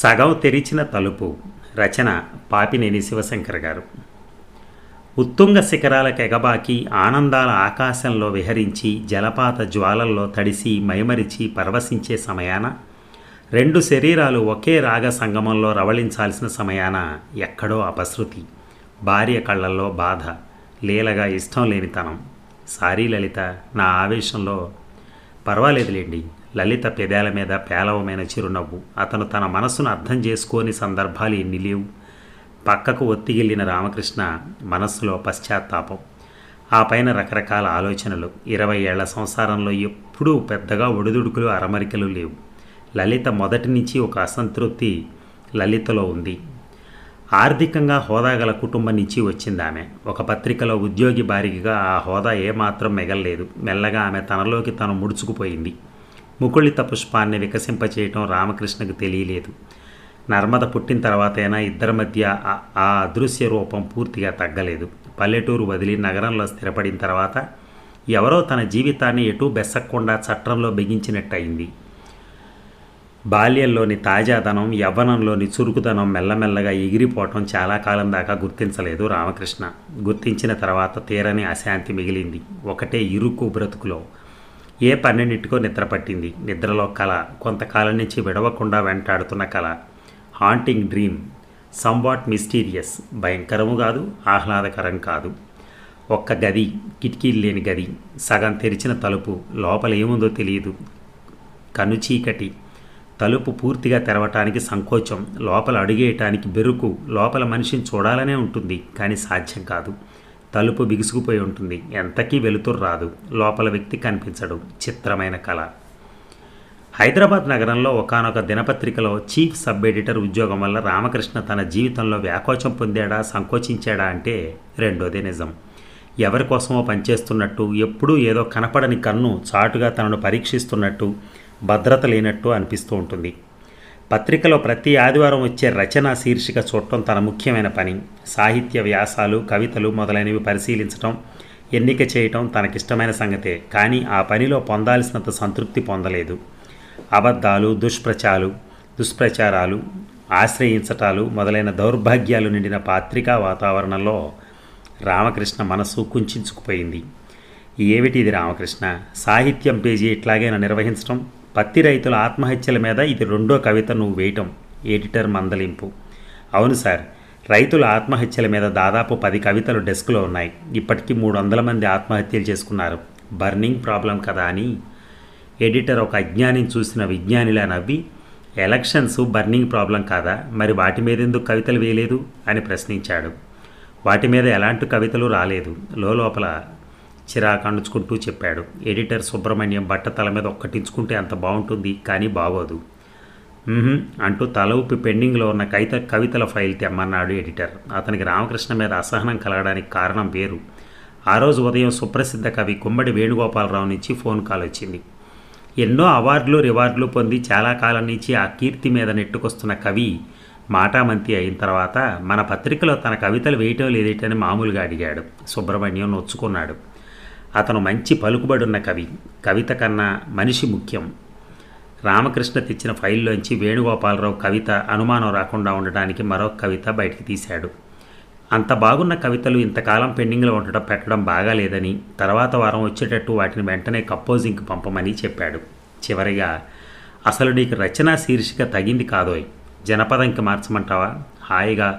సగం తెరిచిన తలుపు రచన పాపినేని శివశంకర్ గారు ఉత్తుంగ శిఖరాలకు ఎగబాకి ఆనందాల ఆకాశంలో విహరించి జలపాత జ్వాలల్లో తడిసి మైమరిచి పరవశించే సమయాన రెండు శరీరాలు ఒకే రాగ సంగమంలో రవళించాల్సిన సమయాన ఎక్కడో అపశృతి భార్య కళ్ళల్లో బాధ లీలగా ఇష్టం లేనితనం సారీ లలిత నా ఆవేశంలో పర్వాలేదులేండి లలిత పెదాల మీద పేలవమైన చిరునవ్వు అతను తన మనస్సును అర్థం చేసుకోని సందర్భాలు ఎన్ని లేవు పక్కకు ఒత్తిగిల్లిన రామకృష్ణ మనస్సులో పశ్చాత్తాపం ఆ పైన రకరకాల ఆలోచనలు ఇరవై ఏళ్ల సంసారంలో ఎప్పుడూ పెద్దగా ఒడిదుడుకులు అరమరికలు లేవు లలిత మొదటి నుంచి ఒక అసంతృప్తి లలితలో ఉంది ఆర్థికంగా హోదా గల కుటుంబం నుంచి వచ్చింది ఆమె ఒక పత్రికలో ఉద్యోగి భారీగా ఆ హోదా ఏమాత్రం మిగల్లేదు మెల్లగా ఆమె తనలోకి తను ముడుచుకుపోయింది ముకుళిత పుష్పాన్ని వికసింపచేయటం రామకృష్ణకు తెలియలేదు నర్మద పుట్టిన తర్వాతైనా ఇద్దరి మధ్య ఆ అదృశ్య రూపం పూర్తిగా తగ్గలేదు పల్లెటూరు వదిలి నగరంలో స్థిరపడిన తర్వాత ఎవరో తన జీవితాన్ని ఎటూ బెస్సకుండా చట్టంలో బిగించినట్టయింది బాల్యంలోని తాజాదనం యవ్వనంలోని చురుకుదనం మెల్లమెల్లగా ఎగిరిపోవటం చాలా కాలం దాకా గుర్తించలేదు రామకృష్ణ గుర్తించిన తర్వాత తీరని అశాంతి మిగిలింది ఒకటే ఇరుకు బ్రతుకులో ఏ పన్నెండింటికో నిద్ర పట్టింది నిద్రలో కళ కొంతకాలం నుంచి విడవకుండా వెంటాడుతున్న కళ హాంటింగ్ డ్రీమ్ సంవాట్ మిస్టీరియస్ భయంకరము కాదు ఆహ్లాదకరం కాదు ఒక్క గది కిటికీలు లేని గది సగం తెరిచిన తలుపు లోపల ఏముందో తెలియదు కనుచీకటి తలుపు పూర్తిగా తెరవటానికి సంకోచం లోపల అడుగేయటానికి బెరుకు లోపల మనిషిని చూడాలనే ఉంటుంది కానీ సాధ్యం కాదు తలుపు బిగుసుకుపోయి ఉంటుంది ఎంతకీ వెలుతురు రాదు లోపల వ్యక్తి కనిపించడు చిత్రమైన కళ హైదరాబాద్ నగరంలో ఒకనొక దినపత్రికలో చీఫ్ సబ్ ఎడిటర్ ఉద్యోగం వల్ల రామకృష్ణ తన జీవితంలో వ్యాకోచం పొందాడా సంకోచించాడా అంటే రెండోదే నిజం ఎవరి కోసమో పనిచేస్తున్నట్టు ఎప్పుడూ ఏదో కనపడని కన్ను చాటుగా తనను పరీక్షిస్తున్నట్టు భద్రత లేనట్టు అనిపిస్తూ ఉంటుంది పత్రికలో ప్రతి ఆదివారం వచ్చే రచన శీర్షిక చూడటం తన ముఖ్యమైన పని సాహిత్య వ్యాసాలు కవితలు మొదలైనవి పరిశీలించడం ఎన్నిక చేయటం తనకిష్టమైన సంగతే కానీ ఆ పనిలో పొందాల్సినంత సంతృప్తి పొందలేదు అబద్ధాలు దుష్ప్రచాలు దుష్ప్రచారాలు ఆశ్రయించటాలు మొదలైన దౌర్భాగ్యాలు నిండిన పాత్రికా వాతావరణంలో రామకృష్ణ మనస్సు కుంచుకుపోయింది ఏమిటి ఇది రామకృష్ణ సాహిత్యం పేజీ ఇట్లాగైనా నిర్వహించడం పత్తి రైతుల ఆత్మహత్యల మీద ఇది రెండో కవిత నువ్వు వేయటం ఎడిటర్ మందలింపు అవును సార్ రైతుల ఆత్మహత్యల మీద దాదాపు పది కవితలు డెస్క్లో ఉన్నాయి ఇప్పటికీ మూడు వందల మంది ఆత్మహత్యలు చేసుకున్నారు బర్నింగ్ ప్రాబ్లం కదా అని ఎడిటర్ ఒక అజ్ఞానిని చూసిన విజ్ఞానిలా నవ్వి ఎలక్షన్స్ బర్నింగ్ ప్రాబ్లం కాదా మరి వాటి మీద ఎందుకు కవితలు వేయలేదు అని ప్రశ్నించాడు వాటి మీద ఎలాంటి కవితలు రాలేదు లోపల చిరాకు అణుచుకుంటూ చెప్పాడు ఎడిటర్ సుబ్రహ్మణ్యం బట్ట తల మీద ఒక్కటించుకుంటే అంత బాగుంటుంది కానీ బాగోదు అంటూ తల ఊపి పెండింగ్లో ఉన్న కవిత కవితల ఫైల్ తెమ్మన్నాడు ఎడిటర్ అతనికి రామకృష్ణ మీద అసహనం కలగడానికి కారణం వేరు ఆ రోజు ఉదయం సుప్రసిద్ధ కవి గుమ్మడి వేణుగోపాలరావు నుంచి ఫోన్ కాల్ వచ్చింది ఎన్నో అవార్డులు రివార్డులు పొంది చాలా కాలం నుంచి ఆ కీర్తి మీద నెట్టుకొస్తున్న కవి మాటామంతి అయిన తర్వాత మన పత్రికలో తన కవితలు వేయటం లేదేటని మామూలుగా అడిగాడు సుబ్రహ్మణ్యం నొచ్చుకున్నాడు అతను మంచి పలుకుబడున్న కవి కవిత కన్నా మనిషి ముఖ్యం రామకృష్ణ తెచ్చిన ఫైల్లోంచి వేణుగోపాలరావు కవిత అనుమానం రాకుండా ఉండడానికి మరో కవిత బయటికి తీశాడు అంత బాగున్న కవితలు ఇంతకాలం పెండింగ్లో ఉండటం పెట్టడం బాగాలేదని తర్వాత వారం వచ్చేటట్టు వాటిని వెంటనే కపోజింగ్కి పంపమని చెప్పాడు చివరిగా అసలు నీకు రచనా శీర్షిక తగింది కాదోయ్ జనపదంకి మార్చమంటావా హాయిగా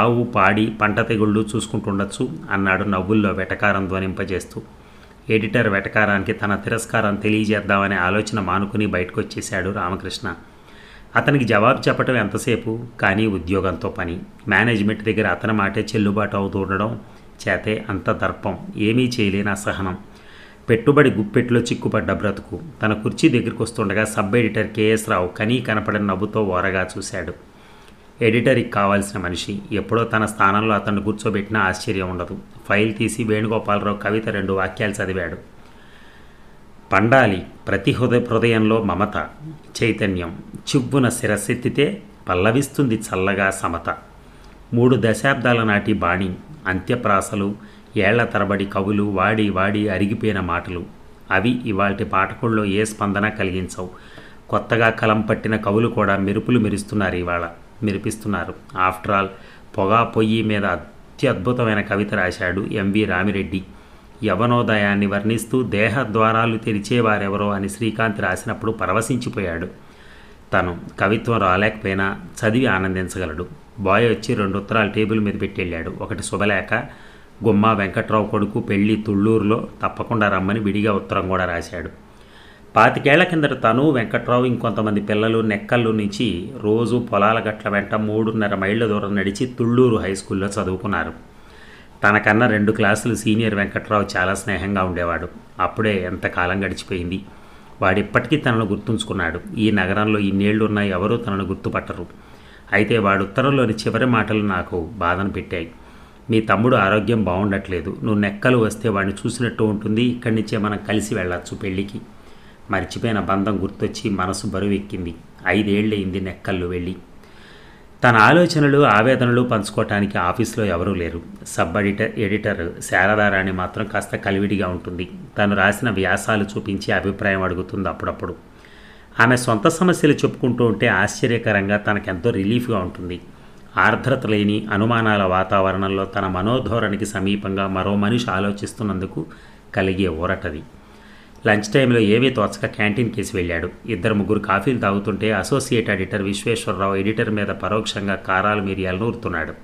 ఆవు పాడి పంట తెగుళ్ళు చూసుకుంటుండొచ్చు అన్నాడు నవ్వుల్లో వెటకారం ధ్వనింపజేస్తూ ఎడిటర్ వెటకారానికి తన తిరస్కారం తెలియజేద్దామనే ఆలోచన మానుకుని బయటకొచ్చేశాడు రామకృష్ణ అతనికి జవాబు చెప్పటం ఎంతసేపు కానీ ఉద్యోగంతో పని మేనేజ్మెంట్ దగ్గర అతని మాటే చెల్లుబాటు అవుతూ ఉండడం చేతే అంత దర్పం ఏమీ చేయలేని అసహనం పెట్టుబడి గుప్పెట్లో చిక్కుపడ్డ బ్రతుకు తన కుర్చీ దగ్గరికి వస్తుండగా సబ్ ఎడిటర్ కేఎస్ రావు కనీ కనపడిన నవ్వుతో ఓరగా చూశాడు ఎడిటర్కి కావాల్సిన మనిషి ఎప్పుడో తన స్థానంలో అతను కూర్చోబెట్టినా ఆశ్చర్యం ఉండదు ఫైల్ తీసి వేణుగోపాలరావు కవిత రెండు వాక్యాలు చదివాడు పండాలి ప్రతి హృదయ హృదయంలో మమత చైతన్యం చివ్వున శిరస్సెత్తితే పల్లవిస్తుంది చల్లగా సమత మూడు దశాబ్దాల నాటి బాణి అంత్యప్రాసలు ఏళ్ల తరబడి కవులు వాడి వాడి అరిగిపోయిన మాటలు అవి ఇవాటి పాఠకుల్లో ఏ స్పందన కలిగించవు కొత్తగా కలం పట్టిన కవులు కూడా మెరుపులు మెరుస్తున్నారు ఇవాళ మెరిపిస్తున్నారు ఆఫ్టర్ ఆల్ పొగా పొయ్యి మీద అత్యద్భుతమైన కవిత రాశాడు ఎంవి రామిరెడ్డి యవనోదయాన్ని వర్ణిస్తూ దేహ ద్వారాలు తెరిచేవారెవరో అని శ్రీకాంత్ రాసినప్పుడు పరవశించిపోయాడు తను కవిత్వం రాలేకపోయినా చదివి ఆనందించగలడు బాయ్ వచ్చి రెండు ఉత్తరాలు టేబుల్ మీద పెట్టెళ్ళాడు ఒకటి శుభలేక గుమ్మ వెంకట్రావు కొడుకు పెళ్లి తుళ్ళూరులో తప్పకుండా రమ్మని విడిగా ఉత్తరం కూడా రాశాడు పాతికేళ్ల కిందట తను వెంకట్రావు ఇంకొంతమంది పిల్లలు నెక్కల్లో నుంచి రోజు పొలాల గట్ల వెంట మూడున్నర మైళ్ళ దూరం నడిచి తుళ్ళూరు హై స్కూల్లో చదువుకున్నారు తనకన్నా రెండు క్లాసులు సీనియర్ వెంకట్రావు చాలా స్నేహంగా ఉండేవాడు అప్పుడే ఎంతకాలం గడిచిపోయింది వాడిప్పటికీ తనను గుర్తుంచుకున్నాడు ఈ నగరంలో ఇన్నేళ్ళు ఉన్న ఎవరూ తనను గుర్తుపట్టరు అయితే వాడు ఉత్తరంలోని చివరి మాటలు నాకు బాధను పెట్టాయి మీ తమ్ముడు ఆరోగ్యం బాగుండట్లేదు నువ్వు నెక్కలు వస్తే వాడిని చూసినట్టు ఉంటుంది ఇక్కడి నుంచే మనం కలిసి వెళ్ళచ్చు పెళ్ళికి మర్చిపోయిన బంధం గుర్తొచ్చి మనసు బరువెక్కింది ఐదేళ్లయింది నెక్కల్లో వెళ్ళి తన ఆలోచనలు ఆవేదనలు పంచుకోవటానికి ఆఫీస్లో ఎవరూ లేరు సబ్ ఎడిటర్ ఎడిటర్ శారదారాణి మాత్రం కాస్త కలివిడిగా ఉంటుంది తను రాసిన వ్యాసాలు చూపించి అభిప్రాయం అడుగుతుంది అప్పుడప్పుడు ఆమె సొంత సమస్యలు చెప్పుకుంటూ ఉంటే ఆశ్చర్యకరంగా తనకెంతో రిలీఫ్గా ఉంటుంది ఆర్ద్రత లేని అనుమానాల వాతావరణంలో తన మనోధోరణికి సమీపంగా మరో మనిషి ఆలోచిస్తున్నందుకు కలిగే ఊరటది లంచ్ టైంలో ఏవీ తోచక క్యాంటీన్ కేసి వెళ్ళాడు ఇద్దరు ముగ్గురు కాఫీలు తాగుతుంటే అసోసియేట్ ఎడిటర్ విశ్వేశ్వరరావు ఎడిటర్ మీద పరోక్షంగా కారాలు మిరియాలను ఊరుతున్నాడు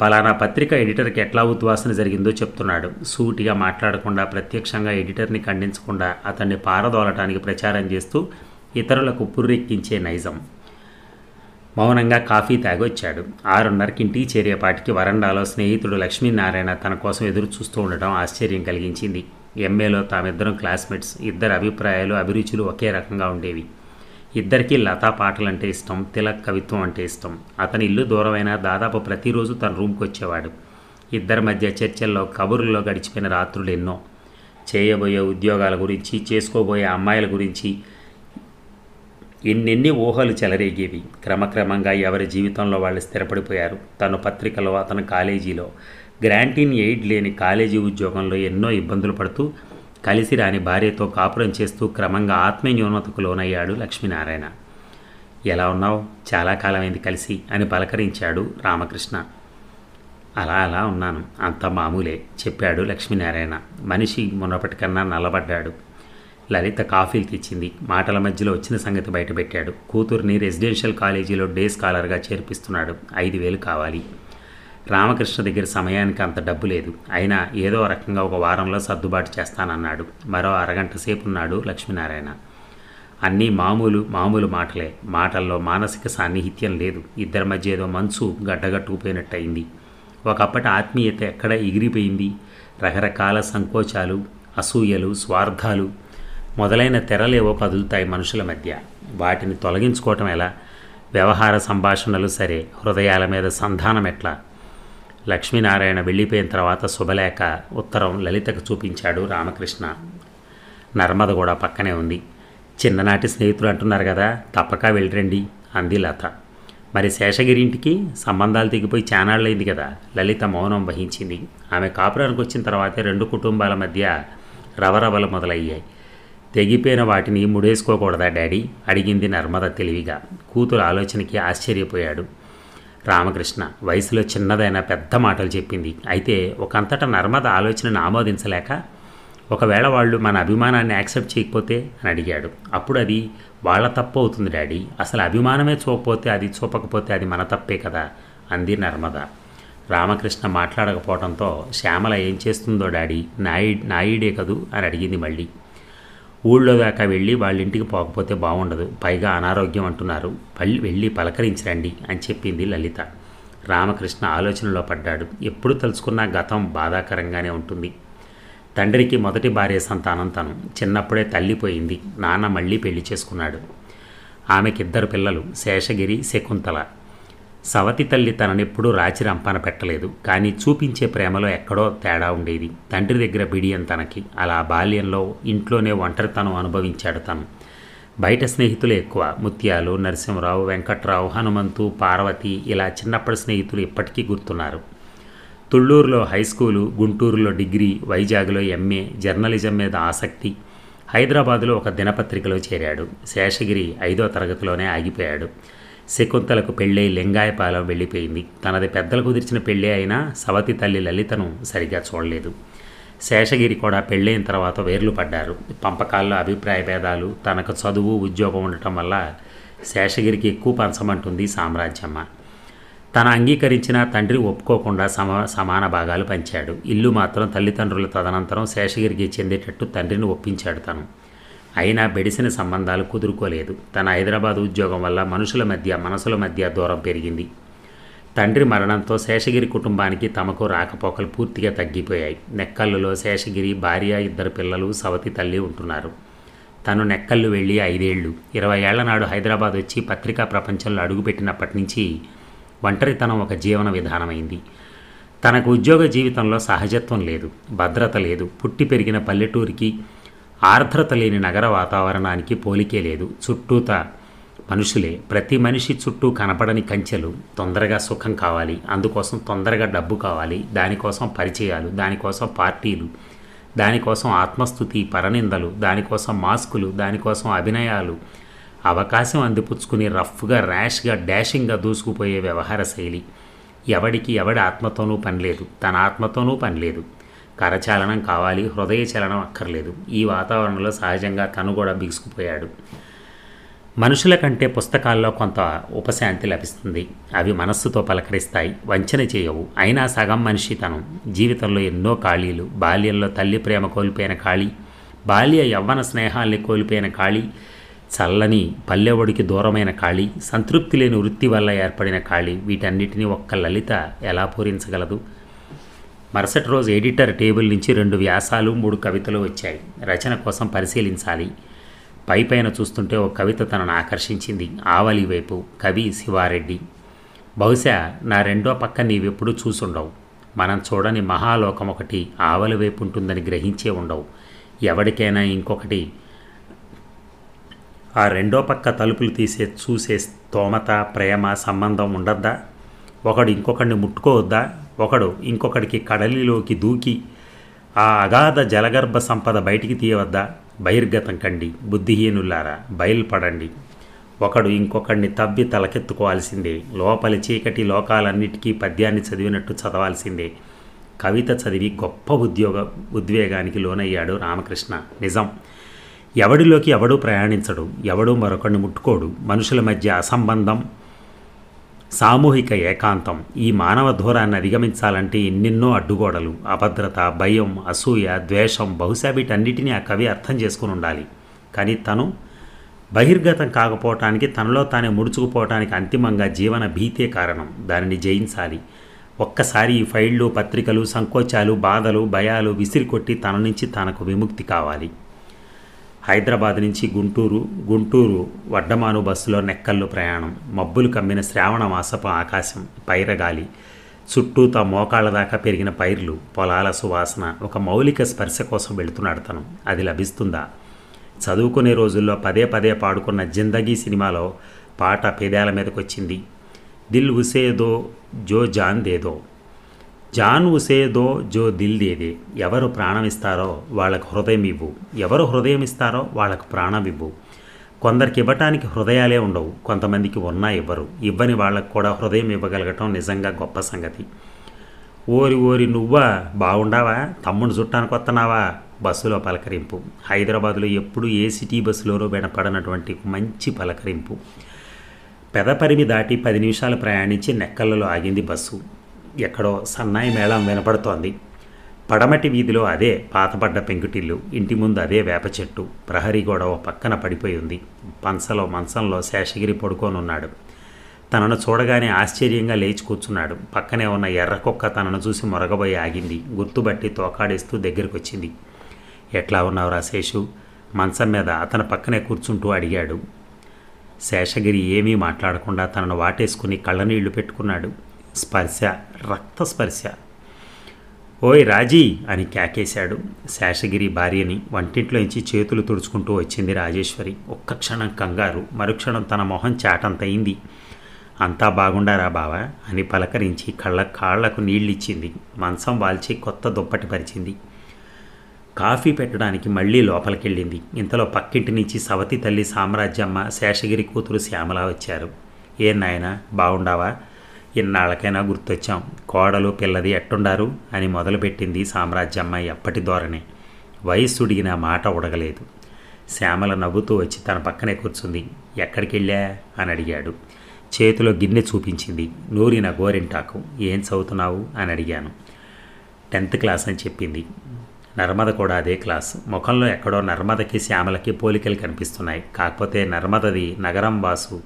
పలానా పత్రిక ఎడిటర్కి ఎట్లా ఉద్వాసన జరిగిందో చెప్తున్నాడు సూటిగా మాట్లాడకుండా ప్రత్యక్షంగా ఎడిటర్ని ఖండించకుండా అతన్ని పారదోలటానికి ప్రచారం చేస్తూ ఇతరులకు పుర్రెక్కించే నైజం మౌనంగా కాఫీ తాగొచ్చాడు ఆరున్నరకి ఇంటికి చేరేపాటికి వరండాలో స్నేహితుడు లక్ష్మీనారాయణ తన కోసం ఎదురు చూస్తూ ఉండటం ఆశ్చర్యం కలిగించింది ఎంఏలో తామిద్దరం క్లాస్మేట్స్ ఇద్దరి అభిప్రాయాలు అభిరుచులు ఒకే రకంగా ఉండేవి ఇద్దరికీ లతా పాటలు అంటే ఇష్టం తిలక్ కవిత్వం అంటే ఇష్టం అతని ఇల్లు దూరమైన దాదాపు ప్రతిరోజు తన రూమ్కి వచ్చేవాడు ఇద్దరి మధ్య చర్చల్లో కబుర్లలో గడిచిపోయిన రాత్రులు ఎన్నో చేయబోయే ఉద్యోగాల గురించి చేసుకోబోయే అమ్మాయిల గురించి ఎన్నెన్ని ఊహలు చెలరేగేవి క్రమక్రమంగా ఎవరి జీవితంలో వాళ్ళు స్థిరపడిపోయారు తను పత్రికలో అతను కాలేజీలో గ్రాంట్ ఇన్ ఎయిడ్ లేని కాలేజీ ఉద్యోగంలో ఎన్నో ఇబ్బందులు పడుతూ కలిసి రాని భార్యతో కాపురం చేస్తూ క్రమంగా ఆత్మ న్యూనతకు లోనయ్యాడు లక్ష్మీనారాయణ ఎలా ఉన్నావు చాలా కాలమైంది కలిసి అని పలకరించాడు రామకృష్ణ అలా అలా ఉన్నాను అంత మామూలే చెప్పాడు లక్ష్మీనారాయణ మనిషి మునపటి నల్లబడ్డాడు లలిత కాఫీలు తెచ్చింది మాటల మధ్యలో వచ్చిన సంగతి బయటపెట్టాడు కూతుర్ని రెసిడెన్షియల్ కాలేజీలో డే స్కాలర్గా చేర్పిస్తున్నాడు ఐదు వేలు కావాలి రామకృష్ణ దగ్గర సమయానికి అంత డబ్బు లేదు అయినా ఏదో రకంగా ఒక వారంలో సర్దుబాటు చేస్తానన్నాడు మరో అరగంట సేపు ఉన్నాడు లక్ష్మీనారాయణ అన్నీ మామూలు మామూలు మాటలే మాటల్లో మానసిక సాన్నిహిత్యం లేదు ఇద్దరి మధ్య ఏదో మనసు గడ్డగట్టుకుపోయినట్టయింది ఒకప్పటి ఆత్మీయత ఎక్కడ ఎగిరిపోయింది రకరకాల సంకోచాలు అసూయలు స్వార్థాలు మొదలైన తెరలేవో కదులుతాయి మనుషుల మధ్య వాటిని తొలగించుకోవటం ఎలా వ్యవహార సంభాషణలు సరే హృదయాల మీద సంధానం ఎట్లా లక్ష్మీనారాయణ వెళ్ళిపోయిన తర్వాత శుభలేఖ ఉత్తరం లలితకు చూపించాడు రామకృష్ణ నర్మద కూడా పక్కనే ఉంది చిన్ననాటి స్నేహితులు అంటున్నారు కదా తప్పక వెళ్ళిరండి అంది లత మరి శేషగిరి ఇంటికి సంబంధాలు తెగిపోయి చానాళ్ళైంది కదా లలిత మౌనం వహించింది ఆమె కాపురానికి వచ్చిన తర్వాతే రెండు కుటుంబాల మధ్య రవరవలు మొదలయ్యాయి తెగిపోయిన వాటిని ముడేసుకోకూడదా డాడీ అడిగింది నర్మద తెలివిగా కూతురు ఆలోచనకి ఆశ్చర్యపోయాడు రామకృష్ణ వయసులో చిన్నదైన పెద్ద మాటలు చెప్పింది అయితే ఒకంతట నర్మద ఆలోచనను ఆమోదించలేక ఒకవేళ వాళ్ళు మన అభిమానాన్ని యాక్సెప్ట్ చేయకపోతే అని అడిగాడు అప్పుడు అది వాళ్ళ తప్పు అవుతుంది డాడీ అసలు అభిమానమే చూపపోతే అది చూపకపోతే అది మన తప్పే కదా అంది నర్మద రామకృష్ణ మాట్లాడకపోవడంతో శ్యామల ఏం చేస్తుందో డాడీ నాయి నాయుడే కదూ అని అడిగింది మళ్ళీ ఊళ్ళో దాకా వెళ్ళి వాళ్ళ ఇంటికి పోకపోతే బాగుండదు పైగా అనారోగ్యం అంటున్నారు పల్లి వెళ్ళి పలకరించరండి అని చెప్పింది లలిత రామకృష్ణ ఆలోచనలో పడ్డాడు ఎప్పుడు తలుచుకున్నా గతం బాధాకరంగానే ఉంటుంది తండ్రికి మొదటి భార్య సంతానం తను చిన్నప్పుడే తల్లిపోయింది నాన్న మళ్ళీ పెళ్లి చేసుకున్నాడు ఆమెకిద్దరు పిల్లలు శేషగిరి శకుంతల సవతి తల్లి తననెప్పుడూ రాచి రంపన పెట్టలేదు కానీ చూపించే ప్రేమలో ఎక్కడో తేడా ఉండేది తండ్రి దగ్గర బిడియం తనకి అలా బాల్యంలో ఇంట్లోనే ఒంటరితనం అనుభవించాడు తను బయట స్నేహితులు ఎక్కువ ముత్యాలు నరసింహరావు వెంకట్రావు హనుమంతు పార్వతి ఇలా చిన్నప్పటి స్నేహితులు ఇప్పటికీ గుర్తున్నారు తుళ్ళూరులో హై స్కూలు గుంటూరులో డిగ్రీ వైజాగ్లో ఎంఏ జర్నలిజం మీద ఆసక్తి హైదరాబాదులో ఒక దినపత్రికలో చేరాడు శేషగిరి ఐదో తరగతిలోనే ఆగిపోయాడు శకుంతలకు పెళ్ళై లింగాయపాలెం వెళ్ళిపోయింది తనది పెద్దలు కుదిర్చిన పెళ్ళి అయినా సవతి తల్లి లలితను సరిగా చూడలేదు శేషగిరి కూడా పెళ్ళైన తర్వాత వేర్లు పడ్డారు పంపకాల్లో అభిప్రాయ భేదాలు తనకు చదువు ఉద్యోగం ఉండటం వల్ల శేషగిరికి ఎక్కువ పంచమంటుంది సామ్రాజ్యమ్మ తన అంగీకరించిన తండ్రి ఒప్పుకోకుండా సమ సమాన భాగాలు పంచాడు ఇల్లు మాత్రం తల్లిదండ్రుల తదనంతరం శేషగిరికి చెందేటట్టు తండ్రిని ఒప్పించాడు తను అయినా బెడిసిన సంబంధాలు కుదురుకోలేదు తన హైదరాబాద్ ఉద్యోగం వల్ల మనుషుల మధ్య మనసుల మధ్య దూరం పెరిగింది తండ్రి మరణంతో శేషగిరి కుటుంబానికి తమకు రాకపోకలు పూర్తిగా తగ్గిపోయాయి నెక్కల్లులో శేషగిరి భార్య ఇద్దరు పిల్లలు సవతి తల్లి ఉంటున్నారు తను నెక్కల్లు వెళ్ళి ఐదేళ్లు ఇరవై ఏళ్ల నాడు హైదరాబాద్ వచ్చి పత్రికా ప్రపంచంలో అడుగుపెట్టినప్పటి నుంచి ఒంటరితనం ఒక జీవన విధానమైంది తనకు ఉద్యోగ జీవితంలో సహజత్వం లేదు భద్రత లేదు పుట్టి పెరిగిన పల్లెటూరికి ఆర్ద్రత లేని నగర వాతావరణానికి పోలికే లేదు చుట్టూత మనుషులే ప్రతి మనిషి చుట్టూ కనపడని కంచెలు తొందరగా సుఖం కావాలి అందుకోసం తొందరగా డబ్బు కావాలి దానికోసం పరిచయాలు దానికోసం పార్టీలు దానికోసం ఆత్మస్థుతి పరనిందలు దానికోసం మాస్కులు దానికోసం అభినయాలు అవకాశం అందిపుచ్చుకుని రఫ్గా ర్యాష్గా డాషింగ్గా దూసుకుపోయే వ్యవహార శైలి ఎవడికి ఎవడి ఆత్మతోనూ పనిలేదు తన ఆత్మతోనూ పనిలేదు కరచాలనం కావాలి హృదయ చలనం అక్కర్లేదు ఈ వాతావరణంలో సహజంగా తను కూడా బిగుసుకుపోయాడు మనుషుల కంటే పుస్తకాల్లో కొంత ఉపశాంతి లభిస్తుంది అవి మనస్సుతో పలకరిస్తాయి వంచన చేయవు అయినా సగం మనిషి తను జీవితంలో ఎన్నో ఖాళీలు బాల్యంలో తల్లి ప్రేమ కోల్పోయిన ఖాళీ బాల్య యవ్వన స్నేహాల్ని కోల్పోయిన ఖాళీ చల్లని పల్లెవడికి దూరమైన ఖాళీ సంతృప్తి లేని వృత్తి వల్ల ఏర్పడిన ఖాళీ వీటన్నిటినీ ఒక్క లలిత ఎలా పూరించగలదు మరుసటి రోజు ఎడిటర్ టేబుల్ నుంచి రెండు వ్యాసాలు మూడు కవితలు వచ్చాయి రచన కోసం పరిశీలించాలి పై పైన చూస్తుంటే ఒక కవిత తనను ఆకర్షించింది ఆవలి వైపు కవి శివారెడ్డి బహుశా నా రెండో పక్క నీవెప్పుడూ చూసుండవు మనం చూడని మహాలోకం ఒకటి ఆవలి వైపు ఉంటుందని గ్రహించే ఉండవు ఎవరికైనా ఇంకొకటి ఆ రెండో పక్క తలుపులు తీసే చూసే స్తోమత ప్రేమ సంబంధం ఉండద్దా ఒకడు ఇంకొకడిని ముట్టుకోవద్దా ఒకడు ఇంకొకడికి కడలిలోకి దూకి ఆ అగాధ జలగర్భ సంపద బయటికి తీయవద్దా బహిర్గతం కండి బుద్ధిహీనులారా బయలుపడండి ఒకడు ఇంకొకడిని తవ్వి తలకెత్తుకోవాల్సిందే లోపలి చీకటి లోకాలన్నిటికీ పద్యాన్ని చదివినట్టు చదవాల్సిందే కవిత చదివి గొప్ప ఉద్యోగ ఉద్వేగానికి లోనయ్యాడు రామకృష్ణ నిజం ఎవడిలోకి ఎవడూ ప్రయాణించడు ఎవడూ మరొకడిని ముట్టుకోడు మనుషుల మధ్య అసంబంధం సామూహిక ఏకాంతం ఈ మానవ దూరాన్ని అధిగమించాలంటే ఎన్నెన్నో అడ్డుగోడలు అభద్రత భయం అసూయ ద్వేషం బహుశా వీటన్నిటినీ ఆ కవి అర్థం చేసుకుని ఉండాలి కానీ తను బహిర్గతం కాకపోవటానికి తనలో తానే ముడుచుకుపోవటానికి అంతిమంగా జీవన భీతే కారణం దానిని జయించాలి ఒక్కసారి ఈ ఫైళ్ళు పత్రికలు సంకోచాలు బాధలు భయాలు విసిరికొట్టి తన నుంచి తనకు విముక్తి కావాలి హైదరాబాద్ నుంచి గుంటూరు గుంటూరు వడ్డమాను బస్సులో నెక్కల్లు ప్రయాణం మబ్బులు కమ్మిన శ్రావణ మాసపు ఆకాశం పైరగాలి తా మోకాళ్ళ దాకా పెరిగిన పైర్లు పొలాల సువాసన ఒక మౌలిక స్పర్శ కోసం వెళుతున్నాడు తను అది లభిస్తుందా చదువుకునే రోజుల్లో పదే పదే పాడుకున్న జిందగీ సినిమాలో పాట పేదాల మీదకొచ్చింది దిల్ ఉసేదో జో జాన్ దేదో జాన్ ఉసేదో జో దిల్ దేదే ఎవరు ప్రాణం ఇస్తారో వాళ్ళకు హృదయం ఇవ్వు ఎవరు హృదయం ఇస్తారో వాళ్ళకు ప్రాణం ఇవ్వు కొందరికి ఇవ్వటానికి హృదయాలే ఉండవు కొంతమందికి ఉన్నా ఇవ్వరు ఇవ్వని వాళ్ళకు కూడా హృదయం ఇవ్వగలగటం నిజంగా గొప్ప సంగతి ఓరి ఓరి నువ్వా బాగుండావా తమ్ముడు చుట్టానికి వస్తున్నావా బస్సులో పలకరింపు హైదరాబాదులో ఎప్పుడు ఏ సిటీ బస్సులోనూ వినపడనటువంటి మంచి పలకరింపు పెదపరిమి దాటి పది నిమిషాలు ప్రయాణించి నెక్కలలో ఆగింది బస్సు ఎక్కడో సన్నాయి మేళం వినపడుతోంది పడమటి వీధిలో అదే పాతపడ్డ పెంకుటిల్లు ఇంటి ముందు అదే వేప చెట్టు ప్రహరీ గొడవ పక్కన పడిపోయి ఉంది పంచలో మంచంలో శేషగిరి పడుకోనున్నాడు తనను చూడగానే ఆశ్చర్యంగా లేచి కూర్చున్నాడు పక్కనే ఉన్న ఎర్ర కుక్క తనను చూసి మొరగబోయి ఆగింది గుర్తుబట్టి తోకాడేస్తూ దగ్గరికి వచ్చింది ఎట్లా ఉన్నావురా శేషు మంచం మీద అతను పక్కనే కూర్చుంటూ అడిగాడు శేషగిరి ఏమీ మాట్లాడకుండా తనను వాటేసుకుని కళ్ళనీళ్లు పెట్టుకున్నాడు స్పర్శ రక్త స్పర్శ ఓయ్ రాజీ అని కేకేశాడు శేషగిరి భార్యని వంటింట్లోంచి చేతులు తుడుచుకుంటూ వచ్చింది రాజేశ్వరి ఒక్క క్షణం కంగారు మరుక్షణం తన మొహం చాటంతయింది అంతా బాగుండారా బావా అని పలకరించి కళ్ళ కాళ్లకు నీళ్ళిచ్చింది మంచం వాల్చి కొత్త దుప్పటి పరిచింది కాఫీ పెట్టడానికి మళ్ళీ లోపలికెళ్ళింది ఇంతలో పక్కింటి నుంచి సవతి తల్లి సామ్రాజ్యమ్మ శేషగిరి కూతురు శ్యామల వచ్చారు ఏ నాయనా బాగుండావా ఇన్నాళ్ళకైనా గుర్తొచ్చాం కోడలు పిల్లది ఎట్టుండారు అని మొదలుపెట్టింది సామ్రాజ్యమ్మాయి ఎప్పటి ధోరణే వయస్సుడిగిన మాట ఉడగలేదు శ్యామల నవ్వుతూ వచ్చి తన పక్కనే కూర్చుంది ఎక్కడికి వెళ్ళా అని అడిగాడు చేతిలో గిన్నె చూపించింది నూరిన గోరింటాకు ఏం చదువుతున్నావు అని అడిగాను టెన్త్ క్లాస్ అని చెప్పింది నర్మద కూడా అదే క్లాస్ ముఖంలో ఎక్కడో నర్మదకి శ్యామలకి పోలికలు కనిపిస్తున్నాయి కాకపోతే నర్మదది నగరం వాసు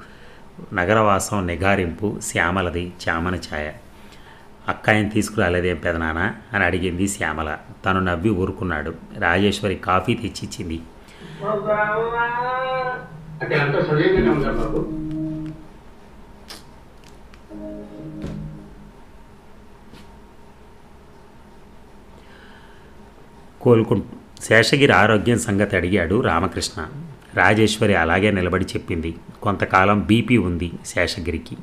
నగరవాసం నిగారింపు శ్యామలది చామన ఛాయ అక్కాయని తీసుకురాలేదేం పెదనాన అని అడిగింది శ్యామల తను నవ్వి ఊరుకున్నాడు రాజేశ్వరి కాఫీ తెచ్చిచ్చింది కోలుకుంటు శేషగిరి ఆరోగ్యం సంగతి అడిగాడు రామకృష్ణ రాజేశ్వరి అలాగే నిలబడి చెప్పింది కొంతకాలం బీపీ ఉంది శేషగిరికి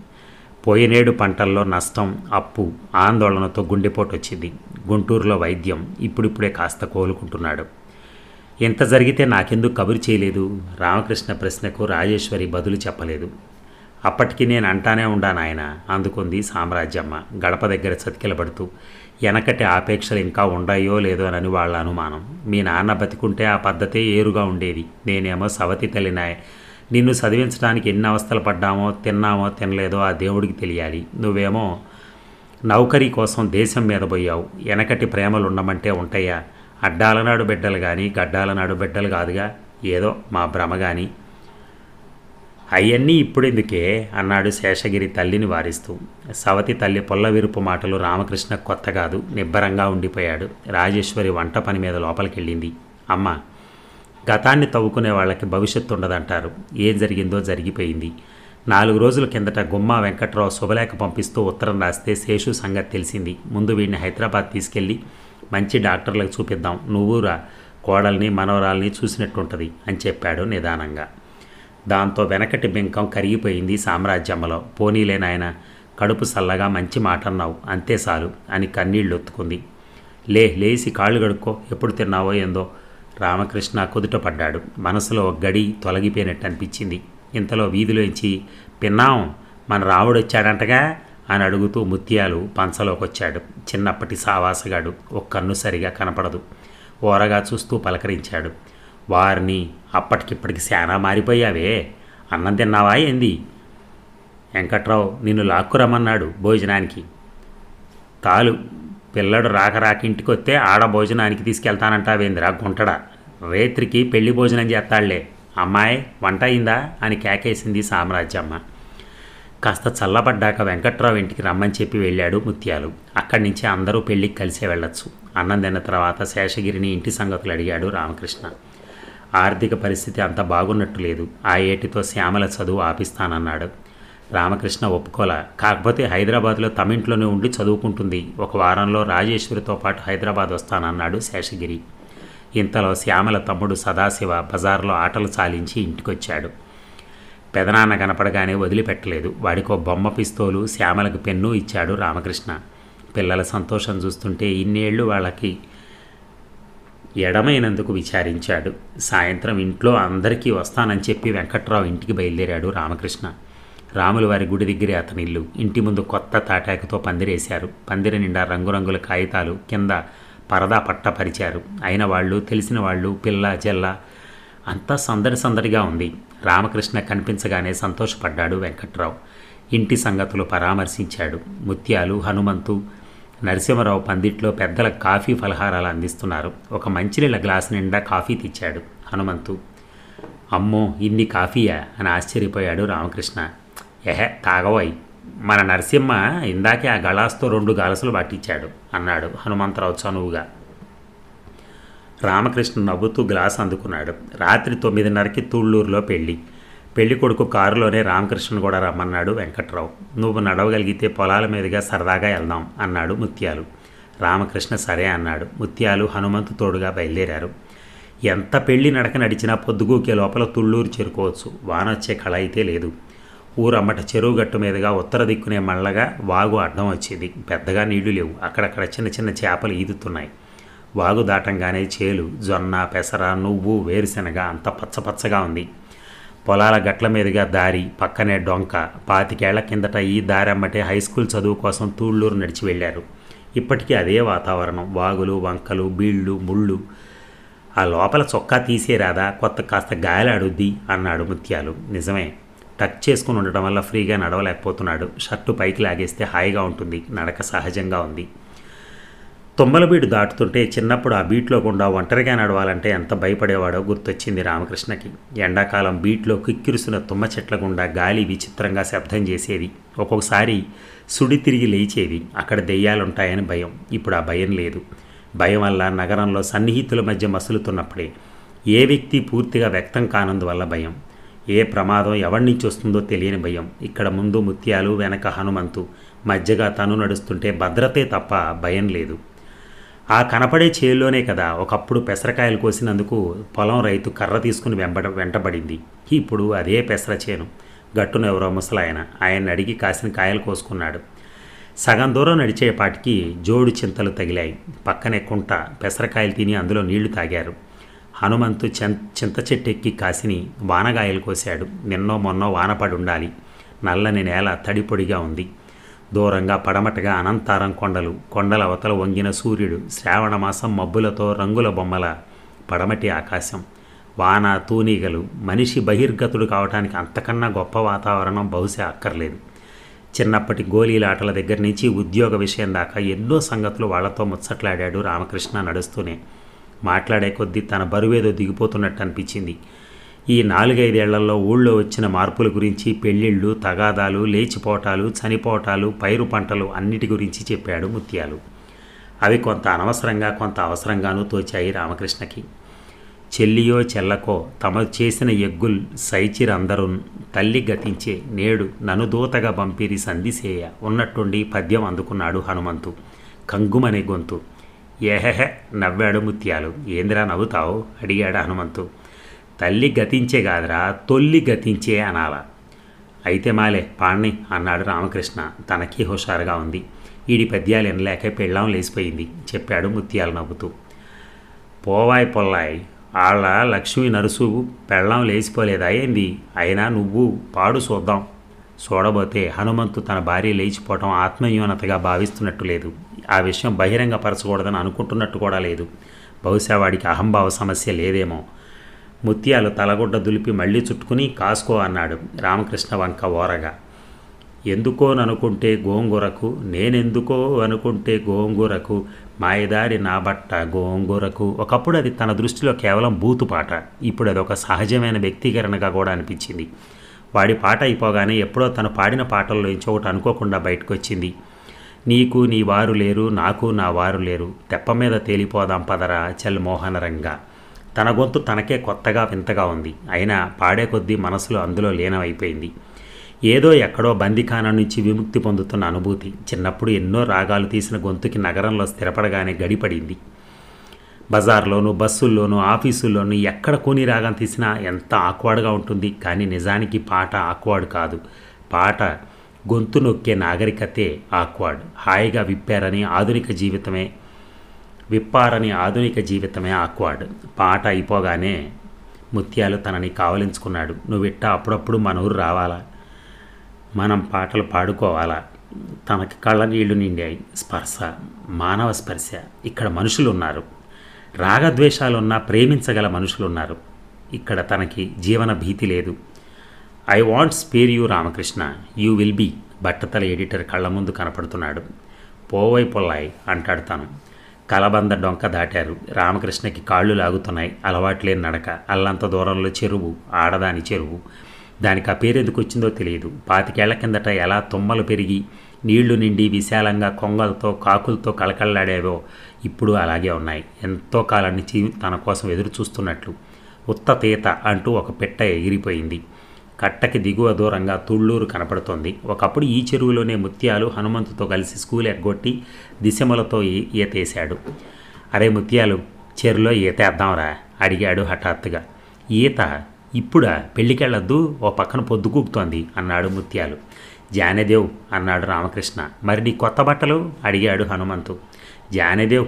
పోయినేడు పంటల్లో నష్టం అప్పు ఆందోళనతో గుండెపోటు వచ్చింది గుంటూరులో వైద్యం ఇప్పుడిప్పుడే కాస్త కోలుకుంటున్నాడు ఎంత జరిగితే నాకెందుకు కబురు చేయలేదు రామకృష్ణ ప్రశ్నకు రాజేశ్వరి బదులు చెప్పలేదు అప్పటికి నేను అంటానే ఉండాను ఆయన అందుకుంది సామ్రాజ్యమ్మ గడప దగ్గర చతికిలబడుతూ వెనకటి ఆపేక్షలు ఇంకా ఉండయో లేదో అని వాళ్ళ అనుమానం మీ నాన్న బతికుంటే ఆ పద్ధతే ఏరుగా ఉండేది నేనేమో సవతి తల్లినాయ్ నిన్ను చదివించడానికి ఎన్ని అవస్థలు పడ్డామో తిన్నామో తినలేదో ఆ దేవుడికి తెలియాలి నువ్వేమో నౌకరీ కోసం దేశం మీద పోయావు వెనకటి ప్రేమలు ఉండమంటే ఉంటాయా అడ్డాలనాడు బిడ్డలు కానీ గడ్డాలనాడు బిడ్డలు కాదుగా ఏదో మా భ్రమ కానీ అయ్యన్నీ ఇప్పుడెందుకే అన్నాడు శేషగిరి తల్లిని వారిస్తూ సవతి తల్లి విరుపు మాటలు రామకృష్ణ కొత్త కాదు నిబ్బరంగా ఉండిపోయాడు రాజేశ్వరి వంట పని మీద లోపలికెళ్ళింది అమ్మ గతాన్ని తవ్వుకునే వాళ్ళకి భవిష్యత్తు ఉండదంటారు ఏం జరిగిందో జరిగిపోయింది నాలుగు రోజుల కిందట గుమ్మా వెంకట్రావు శుభలేఖ పంపిస్తూ ఉత్తరం రాస్తే శేషు సంగతి తెలిసింది ముందు వీడిని హైదరాబాద్ తీసుకెళ్ళి మంచి డాక్టర్లకు చూపిద్దాం నువ్వురా కోడల్ని మనవరాల్ని చూసినట్టుంటుంది అని చెప్పాడు నిదానంగా దాంతో వెనకటి బింకం కరిగిపోయింది సామ్రాజ్యంలో పోనీలే నాయన కడుపు సల్లగా మంచి మాట అన్నావు అంతే చాలు అని కన్నీళ్ళు ఒత్తుకుంది లే లేచి కాళ్ళు గడుక్కో ఎప్పుడు తిన్నావో ఏందో రామకృష్ణ కుదుట పడ్డాడు మనసులో గడి తొలగిపోయినట్టు అనిపించింది ఇంతలో వీధిలోంచి పిన్నాం మన వచ్చాడంటగా అని అడుగుతూ ముత్యాలు పంచలోకొచ్చాడు చిన్నప్పటి సావాసగాడు ఒక్కన్ను సరిగా కనపడదు ఓరగా చూస్తూ పలకరించాడు వారిని అప్పటికిప్పటికి శానా మారిపోయావే అన్నం తిన్నావా ఏంది వెంకట్రావు నిన్ను లాక్కురమ్మన్నాడు భోజనానికి తాలు పిల్లడు రాక రాకింటికి వస్తే ఆడ భోజనానికి తీసుకెళ్తానంటావేందిరా గుంటడా రేత్రికి పెళ్లి భోజనం చేస్తాళ్లే అమ్మాయి వంట అయిందా అని కేకేసింది సామ్రాజ్యమ్మ కాస్త చల్లబడ్డాక వెంకట్రావు ఇంటికి రమ్మని చెప్పి వెళ్ళాడు ముత్యాలు అక్కడి నుంచి అందరూ పెళ్ళికి కలిసే వెళ్ళొచ్చు అన్నం తిన్న తర్వాత శేషగిరిని ఇంటి సంగతులు అడిగాడు రామకృష్ణ ఆర్థిక పరిస్థితి అంత బాగున్నట్టు లేదు ఆ ఏటితో శ్యామల చదువు ఆపిస్తానన్నాడు రామకృష్ణ ఒప్పుకోలా కాకపోతే హైదరాబాద్లో తమింట్లోనే ఉండి చదువుకుంటుంది ఒక వారంలో రాజేశ్వరితో పాటు హైదరాబాద్ వస్తానన్నాడు శేషగిరి ఇంతలో శ్యామల తమ్ముడు సదాశివ బజార్లో ఆటలు చాలించి ఇంటికొచ్చాడు పెదనాన్న కనపడగానే వదిలిపెట్టలేదు వాడికో బొమ్మ పిస్తోలు శ్యామలకు పెన్ను ఇచ్చాడు రామకృష్ణ పిల్లల సంతోషం చూస్తుంటే ఇన్నేళ్ళు వాళ్ళకి ఎడమైనందుకు విచారించాడు సాయంత్రం ఇంట్లో అందరికీ వస్తానని చెప్పి వెంకట్రావు ఇంటికి బయలుదేరాడు రామకృష్ణ రాముల వారి గుడి దగ్గరే అతని ఇల్లు ఇంటి ముందు కొత్త తాటాకుతో పందిరేశారు పందిరి నిండా రంగురంగుల కాగితాలు కింద పరదా పట్టపరిచారు అయిన వాళ్ళు తెలిసిన వాళ్ళు పిల్ల చెల్ల అంతా సందడి సందడిగా ఉంది రామకృష్ణ కనిపించగానే సంతోషపడ్డాడు వెంకట్రావు ఇంటి సంగతులు పరామర్శించాడు ముత్యాలు హనుమంతు నరసింహరావు పందిట్లో పెద్దల కాఫీ ఫలహారాలు అందిస్తున్నారు ఒక మంచినీళ్ళ గ్లాసు నిండా కాఫీ తెచ్చాడు హనుమంతు అమ్మో ఇన్ని కాఫీయా అని ఆశ్చర్యపోయాడు రామకృష్ణ ఎహ తాగవాయి మన నరసింహ ఇందాకే ఆ గలాస్తో రెండు గలసులు పట్టించాడు అన్నాడు హనుమంతరావు చనువుగా రామకృష్ణ నవ్వుతూ గ్లాస్ అందుకున్నాడు రాత్రి తొమ్మిదిన్నరకి తుళ్ళూరులో పెళ్ళి పెళ్లి కొడుకు కారులోనే రామకృష్ణ కూడా రమ్మన్నాడు వెంకట్రావు నువ్వు నడవగలిగితే పొలాల మీదుగా సరదాగా వెళ్దాం అన్నాడు ముత్యాలు రామకృష్ణ సరే అన్నాడు ముత్యాలు హనుమంతు తోడుగా బయలుదేరారు ఎంత పెళ్లి నడక నడిచినా పొద్దుగూకే లోపల తుళ్ళూరు చేరుకోవచ్చు వానొచ్చే కళ అయితే లేదు ఊరమ్మట చెరువు గట్టు మీదుగా ఉత్తర దిక్కునే మళ్ళగా వాగు అడ్డం వచ్చేది పెద్దగా నీళ్లు లేవు అక్కడక్కడ చిన్న చిన్న చేపలు ఈదుతున్నాయి వాగు దాటంగానే చేలు జొన్న పెసర నువ్వు వేరుశెనగ అంత పచ్చపచ్చగా ఉంది పొలాల గట్ల మీదుగా దారి పక్కనే డొంక పాతికేళ్ల కిందట ఈ దారమ్మటే హై స్కూల్ చదువు కోసం తూళ్ళూరు నడిచి వెళ్ళారు ఇప్పటికీ అదే వాతావరణం వాగులు వంకలు బీళ్ళు ముళ్ళు ఆ లోపల చొక్కా తీసేరాదా కొత్త కాస్త గాయలాడుద్ది అన్నాడు ముత్యాలు నిజమే టచ్ చేసుకుని ఉండటం వల్ల ఫ్రీగా నడవలేకపోతున్నాడు షర్టు పైకి లాగేస్తే హాయిగా ఉంటుంది నడక సహజంగా ఉంది తుమ్మల బీడు దాటుతుంటే చిన్నప్పుడు ఆ బీట్లో గుండా ఒంటరిగా నడవాలంటే ఎంత భయపడేవాడో గుర్తొచ్చింది రామకృష్ణకి ఎండాకాలం బీట్లో కిక్కిరుసిన తుమ్మ చెట్ల గుండా గాలి విచిత్రంగా శబ్దం చేసేది ఒక్కొక్కసారి సుడి తిరిగి లేచేది అక్కడ దెయ్యాలుంటాయని భయం ఇప్పుడు ఆ భయం లేదు భయం వల్ల నగరంలో సన్నిహితుల మధ్య మసులుతున్నప్పుడే ఏ వ్యక్తి పూర్తిగా వ్యక్తం కానందువల్ల భయం ఏ ప్రమాదం ఎవరి నుంచి వస్తుందో తెలియని భయం ఇక్కడ ముందు ముత్యాలు వెనక హనుమంతు మధ్యగా తను నడుస్తుంటే భద్రతే తప్ప భయం లేదు ఆ కనపడే చేలోనే కదా ఒకప్పుడు పెసరకాయలు కోసినందుకు పొలం రైతు కర్ర తీసుకుని వెంబడ వెంటబడింది ఇప్పుడు అదే పెసర చేను గట్టున ఎవరో ముసలాయన ఆయన అడిగి కాసిన కాయలు కోసుకున్నాడు సగం దూరం నడిచేపాటికి జోడు చింతలు తగిలాయి పక్కనే కుంట పెసరకాయలు తిని అందులో నీళ్లు తాగారు హనుమంతు చింత చెట్టెక్కి కాసిని వానగాయలు కోశాడు నిన్నో మొన్నో వానపడి ఉండాలి నల్లని నేల తడిపొడిగా ఉంది దూరంగా పడమటగా అనంతారం కొండలు కొండల అవతల వంగిన సూర్యుడు శ్రావణమాసం మబ్బులతో రంగుల బొమ్మల పడమటి ఆకాశం వాన తూనీగలు మనిషి బహిర్గతుడు కావటానికి అంతకన్నా గొప్ప వాతావరణం బహుశా అక్కర్లేదు చిన్నప్పటి గోళీలాటల దగ్గర నుంచి ఉద్యోగ విషయం దాకా ఎన్నో సంగతులు వాళ్లతో ముచ్చట్లాడాడు రామకృష్ణ నడుస్తూనే మాట్లాడే కొద్దీ తన బరువేదో దిగిపోతున్నట్టు అనిపించింది ఈ నాలుగైదేళ్లలో ఊళ్ళో వచ్చిన మార్పుల గురించి పెళ్లిళ్ళు తగాదాలు లేచిపోటాలు చనిపోటాలు పైరు పంటలు అన్నిటి గురించి చెప్పాడు ముత్యాలు అవి కొంత అనవసరంగా కొంత అవసరంగానూ తోచాయి రామకృష్ణకి చెల్లియో చెల్లకో తమ చేసిన ఎగ్గుల్ సైచిరందరు తల్లి గతించే నేడు ననుదూతగా పంపిరి సంధిసేయ ఉన్నట్టుండి పద్యం అందుకున్నాడు హనుమంతు కంగుమనే గొంతు ఏహెహె నవ్వాడు ముత్యాలు ఏందిరా నవ్వుతావు అడిగాడు హనుమంతు తల్లి గతించే కాదురా తొల్లి గతించే అనాల అయితే మాలే పాణి అన్నాడు రామకృష్ణ తనకి హుషారుగా ఉంది ఈడి పద్యాలు వినలేక పెళ్ళాం లేచిపోయింది చెప్పాడు ముత్యాలు నవ్వుతూ పోవాయ్ పొల్లాయ్ ఆళ్ళ లక్ష్మి నరుసు పెళ్ళాం లేచిపోలేదా ఏంది అయినా నువ్వు పాడు చూద్దాం చూడబోతే హనుమంతు తన భార్య లేచిపోవటం ఆత్మన్యూనతగా భావిస్తున్నట్టు లేదు ఆ విషయం బహిరంగపరచకూడదని అనుకుంటున్నట్టు కూడా లేదు బహుశా వాడికి అహంభావ సమస్య లేదేమో ముత్యాలు తలగుడ్డ దులిపి మళ్ళీ చుట్టుకుని కాసుకో అన్నాడు రామకృష్ణ వంక ఓరగా ఎందుకోననుకుంటే గోంగూరకు నేనెందుకో అనుకుంటే గోంగూరకు మాయదారి నా బట్ట గోంగూరకు ఒకప్పుడు అది తన దృష్టిలో కేవలం బూతుపాట ఇప్పుడు అది ఒక సహజమైన వ్యక్తీకరణగా కూడా అనిపించింది వాడి పాట అయిపోగానే ఎప్పుడో తను పాడిన పాటల్లో ఇంచోటి అనుకోకుండా బయటకు వచ్చింది నీకు నీ వారు లేరు నాకు నా వారు లేరు తెప్ప మీద తేలిపోదాం పదరా చల్ మోహనరంగా తన గొంతు తనకే కొత్తగా వింతగా ఉంది అయినా పాడే కొద్దీ మనసులో అందులో లీనమైపోయింది ఏదో ఎక్కడో బందికానం నుంచి విముక్తి పొందుతున్న అనుభూతి చిన్నప్పుడు ఎన్నో రాగాలు తీసిన గొంతుకి నగరంలో స్థిరపడగానే గడిపడింది బజార్లోనూ బస్సుల్లోనూ ఆఫీసుల్లోనూ ఎక్కడ కూని రాగం తీసినా ఎంత ఆక్వాడ్గా ఉంటుంది కానీ నిజానికి పాట ఆక్వాడ్ కాదు పాట గొంతు నొక్కే నాగరికతే ఆక్వాడ్ హాయిగా విప్పారని ఆధునిక జీవితమే విప్పారని ఆధునిక జీవితమే ఆక్వాడ్ పాట అయిపోగానే ముత్యాలు తనని కావలించుకున్నాడు నువ్విట్ట అప్పుడప్పుడు మన ఊరు రావాలా మనం పాటలు పాడుకోవాలా తనకి కళ్ళ నీళ్లు నిండాయి స్పర్శ మానవ స్పర్శ ఇక్కడ మనుషులు ఉన్నారు రాగద్వేషాలున్నా ప్రేమించగల మనుషులు ఉన్నారు ఇక్కడ తనకి జీవన భీతి లేదు I want spare you Ramakrishna you will be బట్టతల ఎడిటర్ కళ్ళ ముందు కనపడుతున్నాడు పోవై పొల్లాయ్ అంటాడు తను కలబంద డొంక దాటారు రామకృష్ణకి కాళ్ళు లాగుతున్నాయి అలవాట్లేని నడక అల్లంత దూరంలో చెరువు ఆడదాని చెరువు దానికి ఆ పేరు ఎందుకు వచ్చిందో తెలియదు పాతికేళ్ల కిందట ఎలా తుమ్మలు పెరిగి నీళ్లు నిండి విశాలంగా కొంగలతో కాకులతో కళకళలాడేవో ఇప్పుడు అలాగే ఉన్నాయి ఎంతో కాలాన్ని తన కోసం ఎదురు చూస్తున్నట్లు ఉత్త తీత అంటూ ఒక పెట్ట ఎగిరిపోయింది కట్టకి దిగువ దూరంగా తుళ్ళూరు కనపడుతోంది ఒకప్పుడు ఈ చెరువులోనే ముత్యాలు హనుమంతుతో కలిసి స్కూల్ ఎగ్గొట్టి దిశమలతో ఈతేశాడు అరే ముత్యాలు చెరులో ఈతేద్దాంరా అడిగాడు హఠాత్తుగా ఈత ఇప్పుడా పెళ్ళికెళ్ళొద్దు ఓ పక్కన పొద్దుకూపుతోంది అన్నాడు ముత్యాలు జానేదేవ్ అన్నాడు రామకృష్ణ మరి నీ కొత్త బట్టలు అడిగాడు హనుమంతు జానేదేవ్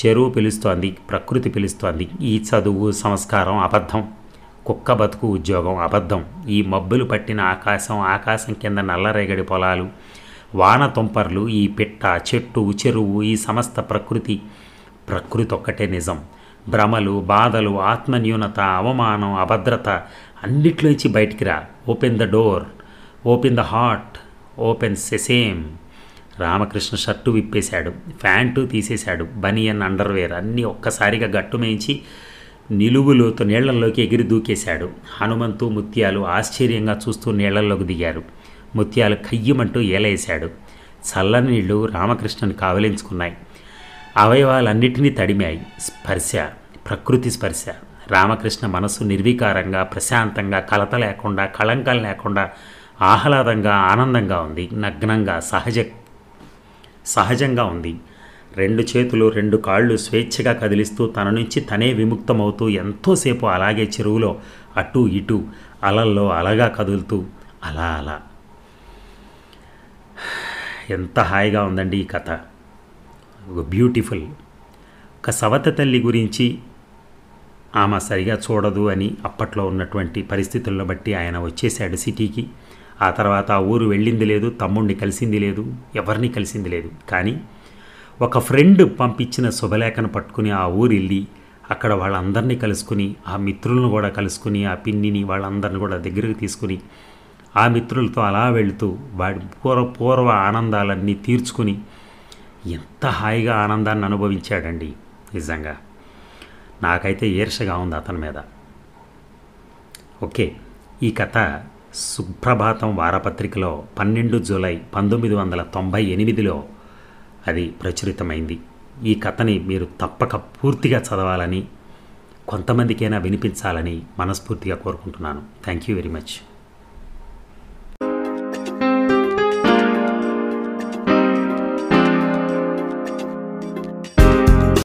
చెరువు పిలుస్తోంది ప్రకృతి పిలుస్తోంది ఈ చదువు సంస్కారం అబద్ధం కుక్క బతుకు ఉద్యోగం అబద్ధం ఈ మబ్బులు పట్టిన ఆకాశం ఆకాశం కింద నల్లరేగడి పొలాలు వాన తుంపర్లు ఈ పిట్ట చెట్టు చెరువు ఈ సమస్త ప్రకృతి ప్రకృతి ఒక్కటే నిజం భ్రమలు బాధలు ఆత్మన్యూనత అవమానం అభద్రత అన్నిట్లోంచి బయటికి రా open the door open the heart open sesame Ramakrishna shirt విప్పేశాడు ప్యాంటు తీసేశాడు బనియన్ అండర్వేర్ అన్నీ ఒక్కసారిగా గట్టుమేయించి నిలువులోతో నీళ్లలోకి ఎగిరి దూకేశాడు హనుమంతు ముత్యాలు ఆశ్చర్యంగా చూస్తూ నీళ్లలోకి దిగారు ముత్యాలు కయ్యమంటూ ఏలేశాడు చల్లని నీళ్లు రామకృష్ణను కావలించుకున్నాయి అవయవాలన్నిటినీ తడిమాయి స్పర్శ ప్రకృతి స్పర్శ రామకృష్ణ మనస్సు నిర్వికారంగా ప్రశాంతంగా కలత లేకుండా కళంకం లేకుండా ఆహ్లాదంగా ఆనందంగా ఉంది నగ్నంగా సహజ సహజంగా ఉంది రెండు చేతులు రెండు కాళ్ళు స్వేచ్ఛగా కదిలిస్తూ తన నుంచి తనే విముక్తమవుతూ ఎంతోసేపు అలాగే చెరువులో అటు ఇటు అలల్లో అలగా కదులుతూ అలా అలా ఎంత హాయిగా ఉందండి ఈ కథ బ్యూటిఫుల్ ఒక సవత తల్లి గురించి ఆమె సరిగా చూడదు అని అప్పట్లో ఉన్నటువంటి పరిస్థితులను బట్టి ఆయన వచ్చేసాడు సిటీకి ఆ తర్వాత ఆ ఊరు వెళ్ళింది లేదు తమ్ముడిని కలిసింది లేదు ఎవరిని కలిసింది లేదు కానీ ఒక ఫ్రెండ్ పంపించిన శుభలేఖను పట్టుకుని ఆ ఊరు వెళ్ళి అక్కడ వాళ్ళందరినీ కలుసుకుని ఆ మిత్రులను కూడా కలుసుకుని ఆ పిన్నిని వాళ్ళందరిని కూడా దగ్గరకు తీసుకుని ఆ మిత్రులతో అలా వెళుతూ వాడి పూర్వ పూర్వ ఆనందాలన్నీ తీర్చుకుని ఎంత హాయిగా ఆనందాన్ని అనుభవించాడండి నిజంగా నాకైతే ఈర్షగా ఉంది అతని మీద ఓకే ఈ కథ సుప్రభాతం వారపత్రికలో పన్నెండు జూలై పంతొమ్మిది వందల తొంభై ఎనిమిదిలో అది ప్రచురితమైంది ఈ కథని మీరు తప్పక పూర్తిగా చదవాలని కొంతమందికైనా వినిపించాలని మనస్ఫూర్తిగా కోరుకుంటున్నాను థ్యాంక్ యూ వెరీ మచ్